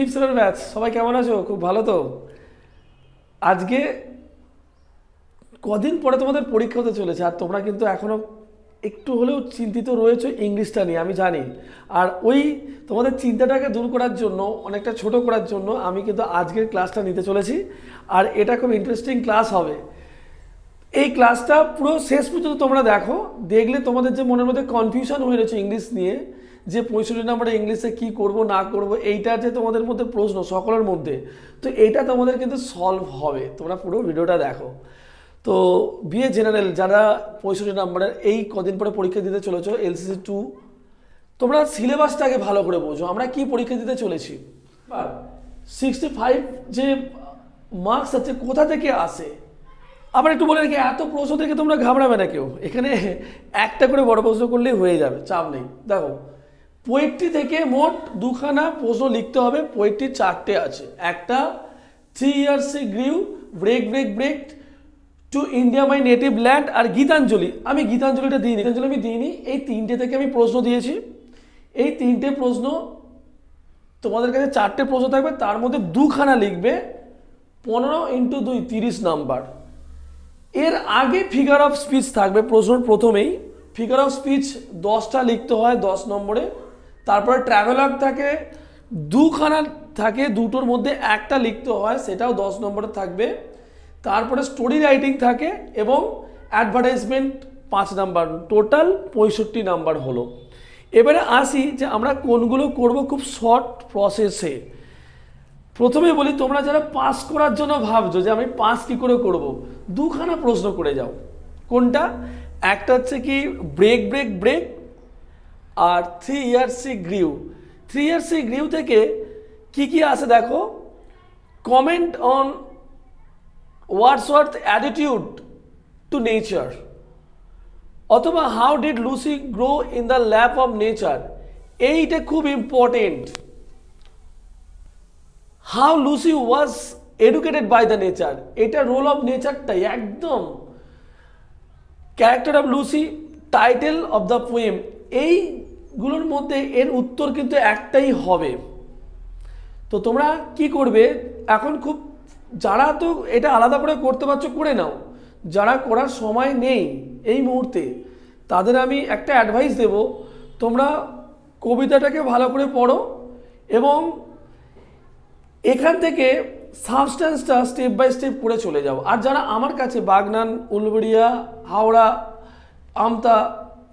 Fifth seven batch সবাই কেমন আছো খুব ভালো তো আজকে কদিন পরে তোমাদের পরীক্ষা হতে চলেছে আর তোমরা কিন্তু এখনও একটু হলেও চিন্তিত রয়েছে ইংলিশটা নিয়ে আমি জানি আর ওই তোমাদের চিন্তাটাকে দূর করার জন্য অনেকটা ছোট করার জন্য আমি কিন্তু আজকের ক্লাসটা নিতে চলেছি আর এটা খুব ইন্টারেস্টিং ক্লাস হবে এই ক্লাসটা পুরো শেষ পর্যন্ত তোমরা দেখো দেখলে তোমাদের যে মনের মধ্যে কনফিউশন হয়ে রয়েছে ইংলিশ নিয়ে যে পঁয়ষট্টি নম্বরে ইংলিশে কি করব না করব এইটা যে তোমাদের মধ্যে প্রশ্ন সকলের মধ্যে তো এটা তোমাদের কিন্তু সলভ হবে তোমরা পুরো ভিডিওটা দেখো তো বিএ জেনারেল যারা পঁয়ষট্টি নম্বরের এই কদিন পরে পরীক্ষা দিতে চলেছো এলসিসি টু তোমরা সিলেবাসটাকে ভালো করে বোঝো আমরা কি পরীক্ষা দিতে চলেছি সিক্সটি ফাইভ যে মার্কস আছে কোথা থেকে আসে আবার একটু বলে রাখি এত প্রশ্ন থেকে তোমরা ঘাবড়াবে না কেউ এখানে একটা করে বড় প্রশ্ন করলেই হয়ে যাবে চাপ নেই দেখো পোয়েট্রি থেকে মোট দুখানা প্রশ্ন লিখতে হবে পোয়েট্রি চারটে আছে একটা three years grew break break break to India my native land আর গীতাঞ্জলি আমি গীতাঞ্জলিটা দিইনি গীতাঞ্জলি আমি দিইনি এই তিনটে থেকে আমি প্রশ্ন দিয়েছি এই তিনটে প্রশ্ন তোমাদের কাছে চারটে প্রশ্ন থাকবে তার মধ্যে দুখানা লিখবে পনেরো ইন্টু দুই তিরিশ নাম্বার এর আগে ফিগার অফ স্পিচ থাকবে প্রশ্ন প্রথমেই ফিগার অফ স্পিচ দশটা লিখতে হয় দশ নম্বরে তারপরে ট্রাভেলার থাকে দুখানা থাকে দুটোর মধ্যে একটা লিখতে হয় সেটাও দশ নম্বরে থাকবে তারপরে স্টোরি রাইটিং থাকে এবং অ্যাডভার্টাইজমেন্ট পাঁচ নাম্বার টোটাল পঁয়ষট্টি নাম্বার হলো এবারে আসি যে আমরা কোনগুলো করব খুব শর্ট প্রসেসে প্রথমে বলি তোমরা যারা পাস করার জন্য ভাবছো যে আমি পাস কি করে করব। দুখানা প্রশ্ন করে যাও কোনটা একটা হচ্ছে কি ব্রেক ব্রেক ব্রেক আর three year she grew three year she grew থেকে কি কি আছে দেখো comment on Wordsworth attitude to nature অথবা how did Lucy grow in the lap of nature এইটা খুব important how Lucy was educated by the nature এটা role of নেচারটাই একদম character of Lucy title of the poem এই গুলোর মধ্যে এর উত্তর কিন্তু একটাই হবে তো তোমরা কি করবে এখন খুব যারা তো এটা আলাদা করে করতে পারছো করে নাও যারা করার সময় নেই এই মুহূর্তে তাদের আমি একটা অ্যাডভাইস দেব তোমরা কবিতাটাকে ভালো করে পড়ো এবং এখান থেকে সাবস্ট্যান্সটা স্টেপ বাই স্টেপ করে চলে যাও আর যারা আমার কাছে বাগনান উলবড়িয়া হাওড়া আমতা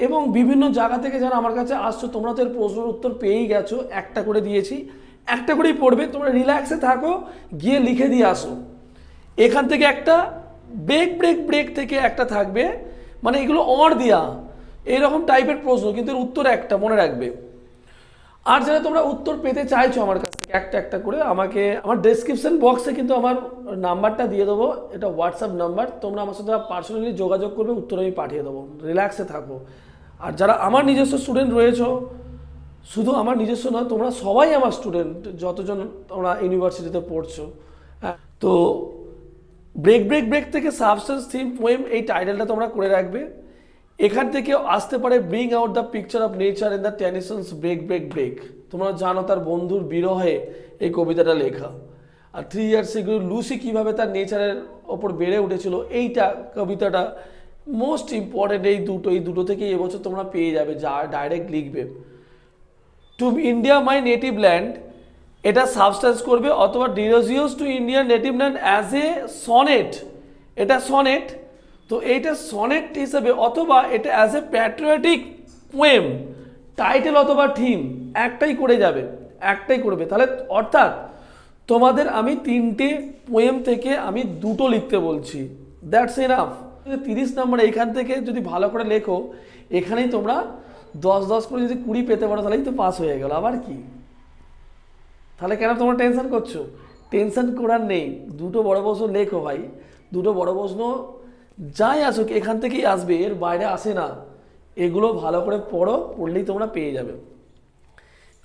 এবং বিভিন্ন জায়গা থেকে যারা আমার কাছে আসছো তোমরা তো এর প্রশ্নের উত্তর পেয়েই গেছো একটা করে দিয়েছি একটা করেই পড়বে তোমরা রিল্যাক্সে থাকো গিয়ে লিখে দিয়ে আসো এখান থেকে একটা ব্রেক ব্রেক ব্রেক থেকে একটা থাকবে মানে এগুলো অর দেওয়া এইরকম টাইপের প্রশ্ন কিন্তু এর উত্তর একটা মনে রাখবে আর যারা তোমরা উত্তর পেতে চাইছো আমার কাছ থেকে একটা একটা করে আমাকে আমার ডেসক্রিপশন বক্সে কিন্তু আমার নাম্বারটা দিয়ে দেবো এটা হোয়াটসঅ্যাপ নাম্বার তোমরা আমার সাথে পার্সোনালি যোগাযোগ করবে উত্তর আমি পাঠিয়ে দেবো রিল্যাক্সে থাকো আর যারা আমার নিজস্ব স্টুডেন্ট রয়েছ শুধু আমার নিজস্ব না তোমরা সবাই আমার স্টুডেন্ট যতজন তোমরা ইউনিভার্সিটিতে পড়ছো হ্যাঁ, তো ব্রেক ব্রেক ব্রেক থেকে সাবস্টেন্স থিম পোয়েম এই টাইটেলটা তোমরা করে রাখবে এখান থেকে আসতে পারে bring out the picture of nature in the Tennyson's break break break তোমরা জানো তার বন্ধুর বিরহে এই কবিতাটা লেখা আর থ্রি ইয়ার্স এগুলো লুসি কীভাবে তার নেচারের ওপর বেড়ে উঠেছিল এইটা কবিতাটা মোস্ট ইম্পর্টেন্ট এই দুটো এই দুটো থেকে এবছর তোমরা পেয়ে যাবে যা ডাইরেক্ট লিখবে to India my native land এটা সাবস্টেন্স করবে অথবা Derozio's to Indian native land as a sonnet এটা সনেট তো এইটা সনেট হিসেবে অথবা এটা as a patriotic poem title অথবা থিম একটাই করে যাবে একটাই করবে তাহলে অর্থাৎ তোমাদের আমি তিনটে পোয়েম থেকে আমি দুটো লিখতে বলছি দ্যাটস এনাফ কিন্তু তিরিশ নম্বরে এইখান থেকে যদি ভালো করে লেখো এখানেই তোমরা দশ দশ করে যদি কুড়ি পেতে পারো তাহলেই তো পাস হয়ে গেল আবার কি তাহলে কেন তোমরা টেনশন করছো টেনশন করার নেই দুটো বড় প্রশ্ন লেখো ভাই দুটো বড় প্রশ্ন যাই আসুক এখান থেকেই আসবে এর বাইরে আসে না এগুলো ভালো করে পড়ো পড়লেই তোমরা পেয়ে যাবে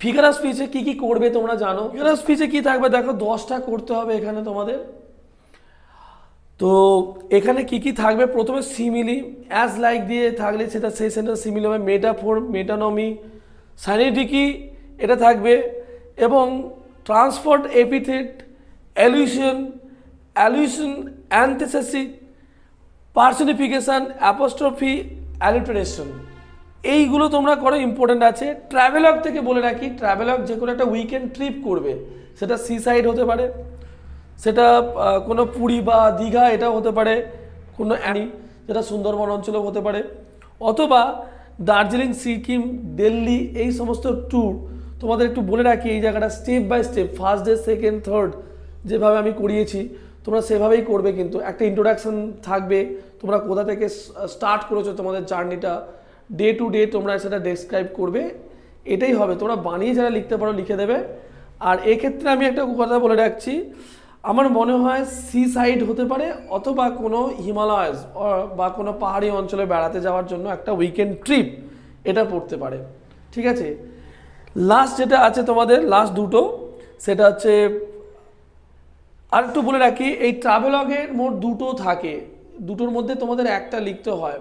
ফিগার অফ স্পিচে কী কী করবে তোমরা জানো ফিগার অফ স্পিচে কী থাকবে দেখো দশটা করতে হবে এখানে তোমাদের তো এখানে কি কি থাকবে প্রথমে সিমিলি অ্যাজ লাইক দিয়ে থাকলে সেটা সেই সেন্টার সিমিলি হবে মেটাফোর মেটানমি সাইনিটিকি এটা থাকবে এবং transferred epithet allusion allusion antithesis personification apostrophe alliteration এইগুলো তোমরা করো ইম্পর্টেন্ট আছে ট্রাভেলগ থেকে বলে রাখি ট্রাভেলগ যে কোনো একটা উইকেন্ড ট্রিপ করবে সেটা সি সাইড হতে পারে সেটা কোনো পুরী বা দীঘা এটাও হতে পারে কোনো অ্যানি যেটা সুন্দরবন অঞ্চলেও হতে পারে অথবা দার্জিলিং সিকিম দিল্লি এই সমস্ত ট্যুর তোমাদের একটু বলে রাখি এই জায়গাটা step by step first day second third যেভাবে আমি করিয়েছি তোমরা সেভাবেই করবে কিন্তু একটা ইন্ট্রোডাকশান থাকবে তোমরা কোথা থেকে স্টার্ট করেছো তোমাদের জার্নিটা ডে টু ডে তোমরা সেটা ডেসক্রাইব করবে এটাই হবে তোমরা বানিয়ে যারা লিখতে পারো লিখে দেবে আর এক্ষেত্রে আমি একটা কথা বলে রাখছি আমার মনে হয় সি সাইড হতে পারে অথবা কোনো হিমালয়াস বা কোনো পাহাড়ি অঞ্চলে বেড়াতে যাওয়ার জন্য একটা উইকেন্ড ট্রিপ এটা পড়তে পারে ঠিক আছে লাস্ট যেটা আছে তোমাদের লাস্ট দুটো সেটা হচ্ছে আর একটু বলে রাখি এই ট্রাভেলগের মোট দুটো থাকে দুটোর মধ্যে তোমাদের একটা লিখতে হয়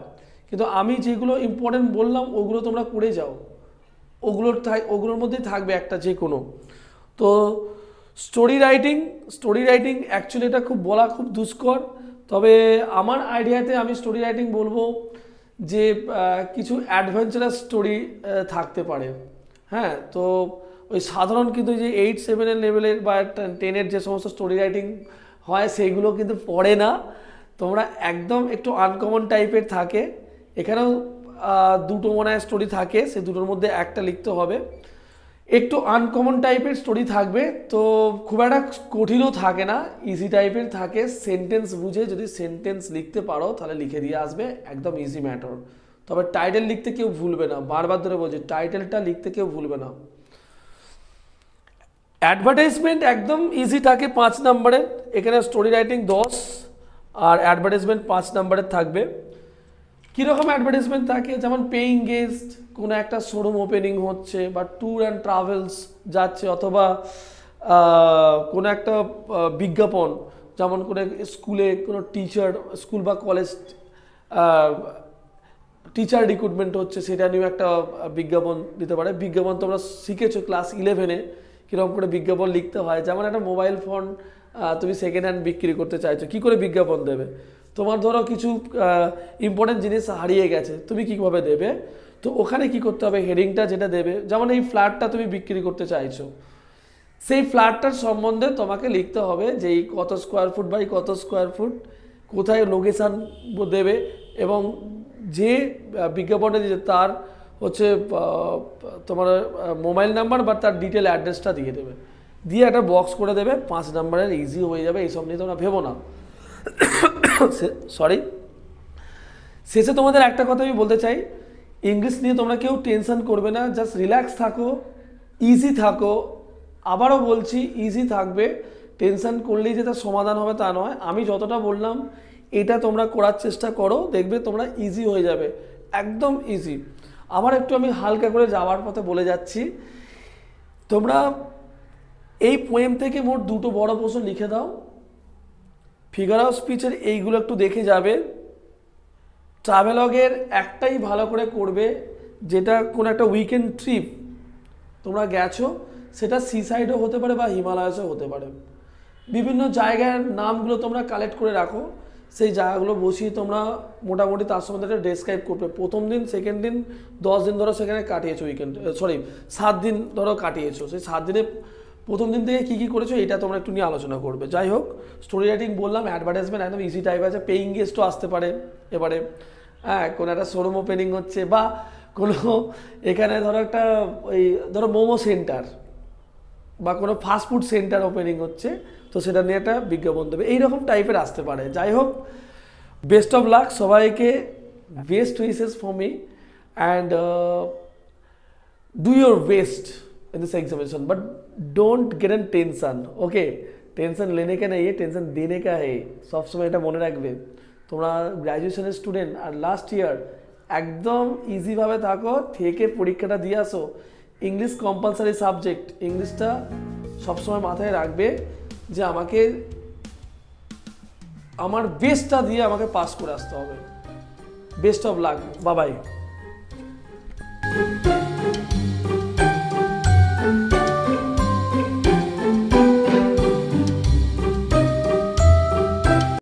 কিন্তু আমি যেগুলো ইম্পর্টেন্ট বললাম ওগুলো তোমরা করে যাও ওগুলোর ওগুলোর মধ্যেই থাকবে একটা যে কোনো তো story writing story writing actually এটা খুব বলা খুব দুষ্কর তবে আমার আইডিয়াতে আমি স্টোরি রাইটিং বলবো যে কিছু অ্যাডভেঞ্চারাস স্টোরি থাকতে পারে হ্যাঁ তো ওই সাধারণ কিন্তু যে এইট সেভেনের লেভেলের বা টেনের যে সমস্ত স্টোরি রাইটিং হয় সেইগুলো কিন্তু পড়ে না তোমরা একদম একটু আনকমন টাইপের থাকে এখানেও দুটো মনে হয় স্টোরি থাকে সে দুটোর মধ্যে একটা লিখতে হবে একটু আনকমন টাইপের স্টোরি থাকবে তো খুব একটা কঠিনও থাকে না ইজি টাইপের থাকে সেন্টেন্স বুঝে যদি সেন্টেন্স লিখতে পারো তাহলে লিখে দিয়ে আসবে একদম ইজি ম্যাটার তবে টাইটেল লিখতে কেউ ভুলবে না বারবার ধরে বলছি টাইটেলটা লিখতে কেউ ভুলবে না অ্যাডভার্টাইজমেন্ট একদম ইজি থাকে পাঁচ নম্বরের এখানে স্টোরি রাইটিং দশ আর অ্যাডভার্টাইজমেন্ট পাঁচ নম্বরের থাকবে কীরকম অ্যাডভার্টাইজমেন্ট থাকে যেমন পেইং গেস্ট কোনো একটা শোরুম ওপেনিং হচ্ছে বা ট্যুর অ্যান্ড ট্রাভেলস যাচ্ছে অথবা কোনো একটা বিজ্ঞাপন যেমন কোনো স্কুলে কোনো টিচার স্কুল বা কলেজ টিচার রিক্রুটমেন্ট হচ্ছে সেটা নিয়েও একটা বিজ্ঞাপন দিতে পারে বিজ্ঞাপন তোমরা শিখেছো ক্লাস ইলেভেনে কীরকম করে বিজ্ঞাপন লিখতে হয় যেমন একটা মোবাইল ফোন তুমি সেকেন্ড হ্যান্ড বিক্রি করতে চাইছো কি করে বিজ্ঞাপন দেবে তোমার ধরো কিছু ইম্পর্টেন্ট জিনিস হারিয়ে গেছে তুমি কীভাবে দেবে তো ওখানে কি করতে হবে হেডিংটা যেটা দেবে যেমন এই ফ্ল্যাটটা তুমি বিক্রি করতে চাইছো সেই ফ্ল্যাটটার সম্বন্ধে তোমাকে লিখতে হবে যে এই কত স্কোয়ার ফুট বাই কত স্কোয়ার ফুট কোথায় লোকেশান দেবে এবং যে বিজ্ঞাপনে দিয়ে তার হচ্ছে তোমার মোবাইল নাম্বার বা তার ডিটেল অ্যাড্রেসটা দিয়ে দেবে দিয়ে একটা বক্স করে দেবে পাঁচ নাম্বারের ইজি হয়ে যাবে এইসব নিয়ে তোমরা ভেবো না সরি শেষে তোমাদের একটা কথা আমি বলতে চাই ইংলিশ নিয়ে তোমরা কেউ টেনশন করবে না জাস্ট রিল্যাক্স থাকো ইজি থাকো আবারও বলছি ইজি থাকবে টেনশন করলেই যে তার সমাধান হবে তা নয় আমি যতটা বললাম এটা তোমরা করার চেষ্টা করো দেখবে তোমরা ইজি হয়ে যাবে একদম ইজি আবার একটু আমি হালকা করে যাওয়ার পথে বলে যাচ্ছি তোমরা এই পোয়েম থেকে মোট দুটো বড় প্রশ্ন লিখে দাও ফিগার অফ স্পিচের এইগুলো একটু দেখে যাবে ট্রাভেলগের একটাই ভালো করে করবে যেটা কোনো একটা উইকেন্ড ট্রিপ তোমরা গেছো সেটা সি সাইডও হতে পারে বা হিমালয়াসও হতে পারে বিভিন্ন জায়গার নামগুলো তোমরা কালেক্ট করে রাখো সেই জায়গাগুলো বসিয়ে তোমরা মোটামুটি তার সম্বন্ধে একটা ডেসক্রাইব করবে প্রথম দিন সেকেন্ড দিন দশ দিন ধরো সেখানে কাটিয়েছো উইকেন্ড সরি সাত দিন ধরো কাটিয়েছো সেই সাত দিনে প্রথম দিন থেকে কী কী করেছো এটা তোমরা একটু নিয়ে আলোচনা করবে যাই হোক স্টোরি রাইটিং বললাম অ্যাডভার্টাইজমেন্ট একদম ইজি টাইপ আছে পেইং গেস্টও আসতে পারে এবারে হ্যাঁ কোনো একটা শোরুম ওপেনিং হচ্ছে বা কোনো এখানে ধরো একটা ওই ধরো মোমো সেন্টার বা কোনো ফাস্টফুড সেন্টার ওপেনিং হচ্ছে তো সেটা নিয়ে একটা বিজ্ঞাপন দেবে এইরকম টাইপের আসতে পারে যাই হোক বেস্ট অফ লাক সবাইকে best wishes for me and do your best in this examination but don't get in tension okay tension লেনে কে নাই টেনশন দিনে কে হে সবসময় এটা মনে রাখবে তোমরা গ্র্যাজুয়েশনের স্টুডেন্ট আর লাস্ট ইয়ার একদম ইজিভাবে থাকো থেকে পরীক্ষাটা দিয়ে আসো ইংলিশ কম্পালসারি সাবজেক্ট ইংলিশটা সবসময় মাথায় রাখবে যে আমাকে আমার বেস্টটা দিয়ে আমাকে পাস করে আসতে হবে বেস্ট অফ লাক বাবাই